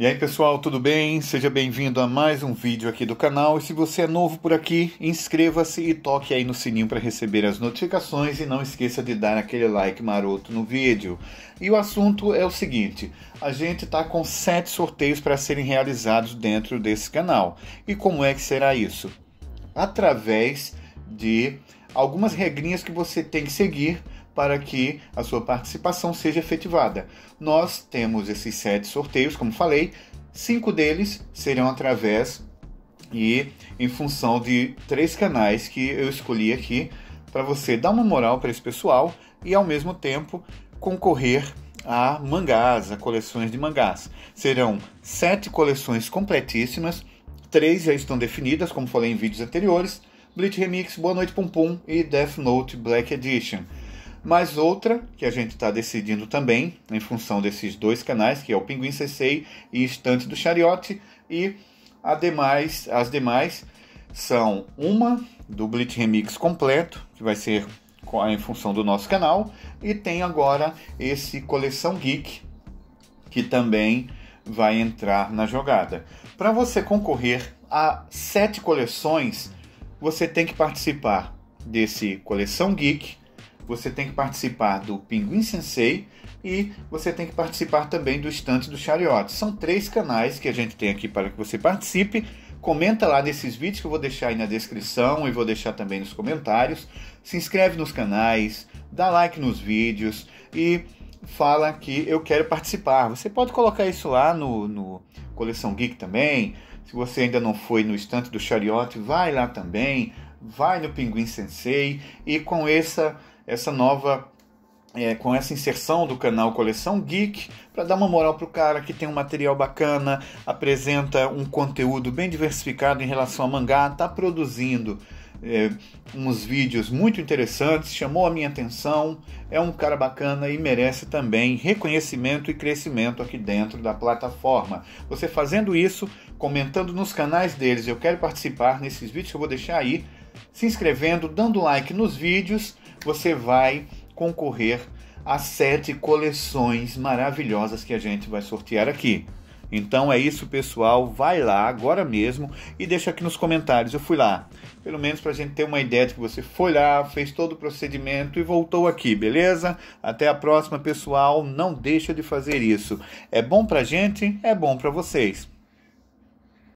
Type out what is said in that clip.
E aí pessoal, tudo bem? Seja bem-vindo a mais um vídeo aqui do canal. E se você é novo por aqui, inscreva-se e toque aí no sininho para receber as notificações e não esqueça de dar aquele like maroto no vídeo. E o assunto é o seguinte: a gente está com sete sorteios para serem realizados dentro desse canal. E como é que será isso? Através de algumas regrinhas que você tem que seguir para que a sua participação seja efetivada. Nós temos esses sete sorteios, como falei, cinco deles serão através e em função de três canais que eu escolhi aqui para você dar uma moral para esse pessoal e ao mesmo tempo concorrer a mangás, a coleções de mangás. Serão sete coleções completíssimas, três já estão definidas, como falei em vídeos anteriores: Bleach Remix, Boa Noite Pum Pum e Death Note Black Edition mas outra que a gente está decidindo também, em função desses dois canais, que é o Pinguim CC e Estante do Chariote, e a demais, as demais são uma do Blitz Remix completo, que vai ser em função do nosso canal, e tem agora esse Coleção Geek, que também vai entrar na jogada. Para você concorrer a sete coleções, você tem que participar desse Coleção Geek, você tem que participar do Pinguim Sensei e você tem que participar também do Estante do Chariote. São três canais que a gente tem aqui para que você participe. Comenta lá nesses vídeos que eu vou deixar aí na descrição e vou deixar também nos comentários. Se inscreve nos canais, dá like nos vídeos e fala que eu quero participar. Você pode colocar isso lá no, no Coleção Geek também. Se você ainda não foi no estante do Chariote, vai lá também vai no Pinguim Sensei e com essa, essa nova. É, com essa inserção do canal Coleção Geek, para dar uma moral pro cara que tem um material bacana, apresenta um conteúdo bem diversificado em relação a mangá, está produzindo é, uns vídeos muito interessantes, chamou a minha atenção. É um cara bacana e merece também reconhecimento e crescimento aqui dentro da plataforma. Você fazendo isso, comentando nos canais deles, eu quero participar nesses vídeos que eu vou deixar aí se inscrevendo, dando like nos vídeos, você vai concorrer a sete coleções maravilhosas que a gente vai sortear aqui. Então é isso, pessoal. Vai lá agora mesmo e deixa aqui nos comentários. Eu fui lá, pelo menos para a gente ter uma ideia de que você foi lá, fez todo o procedimento e voltou aqui, beleza? Até a próxima, pessoal. Não deixa de fazer isso. É bom para a gente, é bom para vocês.